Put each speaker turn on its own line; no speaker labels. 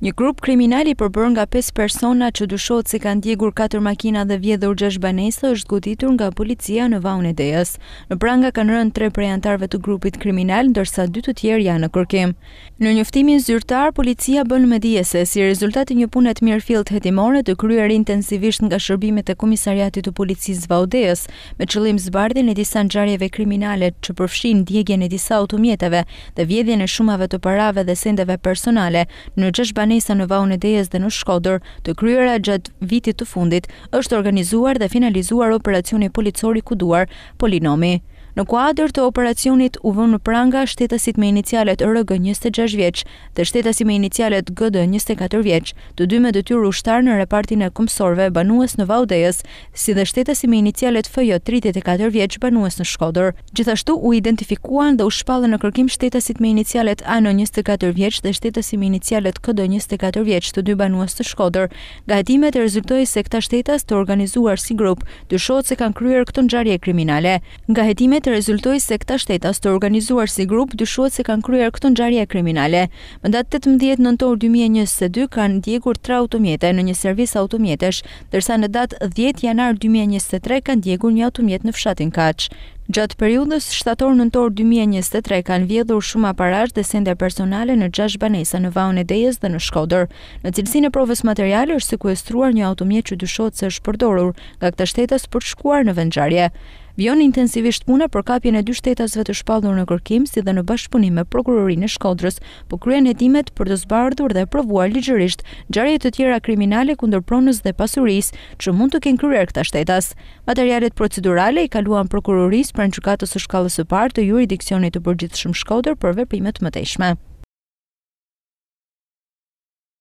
Një grup kriminali përbër nga 5 persona që dushot se kanë tjegur 4 makina dhe vjedhur 6 banesë është goditur nga policia në vaun e dejës. Në pranga kanë rënd 3 prejantarve të grupit kriminal, ndërsa 2 të tjerë janë në kërkim. Në njëftimin zyrtar, policia bën me se si rezultati një punet mirë fillt hetimore të kryer intensivisht nga shërbimet e komisariatit të policisë vaudejës me qëllim zbardin e disa nxarjeve kriminale që përfshin djegjen e disa automjeteve dhe vjedhjen e shumave të parave dhe sendeve personale në 6 Janese në Vaun e Dejes dhe në Shkodër, të kryera gjatë vitit të fundit, është organizuar dhe finalizuar operacioni policori kuduar Polinomi. Në kuadër të operacionit u vënë pranga shtetasit me inicialet RG 26 vjeq dhe shtetasit me inicialet GD 24 vjeq, të dy me dëtyr ushtar në repartin e këmsorve banues në Vaudejës, si dhe shtetasit me inicialet FJ 34 vjeq banues në Shkodër. Gjithashtu u identifikuan dhe u shpallë në kërkim shtetasit me inicialet në 24 vjeq dhe shtetasit me inicialet KD 24 vjeq të dy banues të Shkodër. Gajtimet e rezultoj se këta shtetas të organizuar si grup, dyshot se kanë kryer këtë nxarje kriminale. Nga hetimet të rezultoj se këta shtetas të organizuar si grup dyshuat se kanë kryer këtë nxarje kriminale. Më datë 18 nëntor 2022 kanë djegur 3 automjete në një servis automjetesh, dërsa në datë 10 janar 2023 kanë djegur një automjet në fshatin Kaç. Gjatë periudës, shtator në torë 2023 kanë vjedhur shumë aparash dhe sende personale në Gjash Banesa, në Vaun e Dejes dhe në Shkoder. Në cilësin e provës materiale është sekuestruar një automje që dyshot se është përdorur nga këta shtetas për të shkuar në vendjarje. Vion intensivisht puna për kapjen e dy shtetasve të shpaldur në kërkim si dhe në bashkëpunim me prokurorinë e Shkodrës, po kryen hetimet për të zbardhur dhe provuar ligjërisht ngjarje të tjera kriminale kundër pronës dhe pasurisë që mund të kenë kryer këta shtetas. Materialet procedurale i kaluan prokurorisë pranë gjykatës së shkallës së parë të juridiksionit të përgjithshëm Shkodër për veprimet më